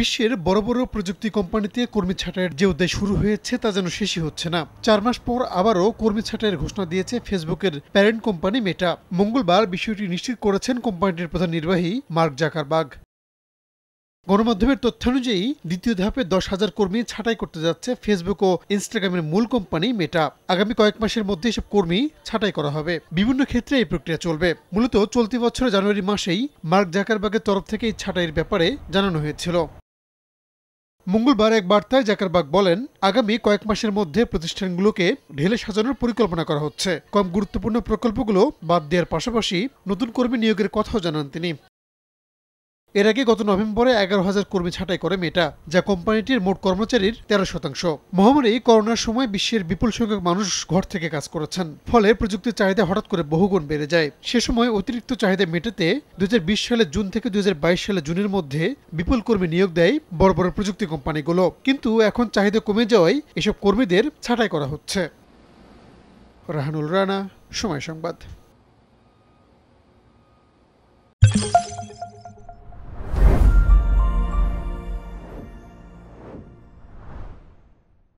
বিশ্বের বড় বড় প্রযুক্তি কোম্পানিতে কর্মী ছাঁটাইয়ের যে উদ্যোগ শুরু হয়েছে তা যেন শেষই হচ্ছে না চার মাস পর আবারও কর্মী ছাঁটাইয়ের ঘোষণা দিয়েছে ফেসবুকের প্যারেন্ট কোম্পানি মেটা মঙ্গলবার বিষয়টি নিশ্চিত করেছেন কোম্পানিটির প্রধান নির্বাহী মার্ক জাকারবাগ গণমাধ্যমের তথ্য অনুযায়ী দ্বিতীয় ধাপে দশ হাজার কর্মী ছাঁটাই করতে যাচ্ছে ফেসবুক ও ইনস্টাগ্রামের মূল কোম্পানি মেটা আগামী কয়েক মাসের মধ্যে এসব কর্মী ছাঁটাই করা হবে বিভিন্ন ক্ষেত্রে এই প্রক্রিয়া চলবে মূলত চলতি বছর জানুয়ারি মাসেই মার্ক জাকারবাগের তরফ থেকে এই ছাঁটাইয়ের ব্যাপারে জানানো হয়েছিল মঙ্গলবার এক বার্তায় জাকারবাগ বলেন আগামী কয়েক মাসের মধ্যে প্রতিষ্ঠানগুলোকে ঢেলে সাজানোর পরিকল্পনা করা হচ্ছে কম গুরুত্বপূর্ণ প্রকল্পগুলো বাদ দেওয়ার পাশাপাশি নতুন কর্মী নিয়োগের কথাও জানান তিনি এর আগে গত নভেম্বরে এগারো হাজার কর্মী ছাঁটাই করে মেটা যা কোম্পানিটির মোট কর্মচারীর তেরো শতাংশ মহামারী করোনার সময় বিশ্বের বিপুল সংখ্যক মানুষ ঘর থেকে কাজ করেছেন ফলে প্রযুক্তির চাহিদা হঠাৎ করে বহুগুণ বেড়ে যায় সে সময় অতিরিক্ত চাহিদা মেটাতে দু সালে জুন থেকে দু সালে জুনের মধ্যে বিপুল কর্মী নিয়োগ দেয় বড় বড় প্রযুক্তি কোম্পানিগুলো কিন্তু এখন চাহিদা কমে যাওয়ায় এসব কর্মীদের ছাঁটাই করা হচ্ছে রাহানুল রানা সময় সংবাদ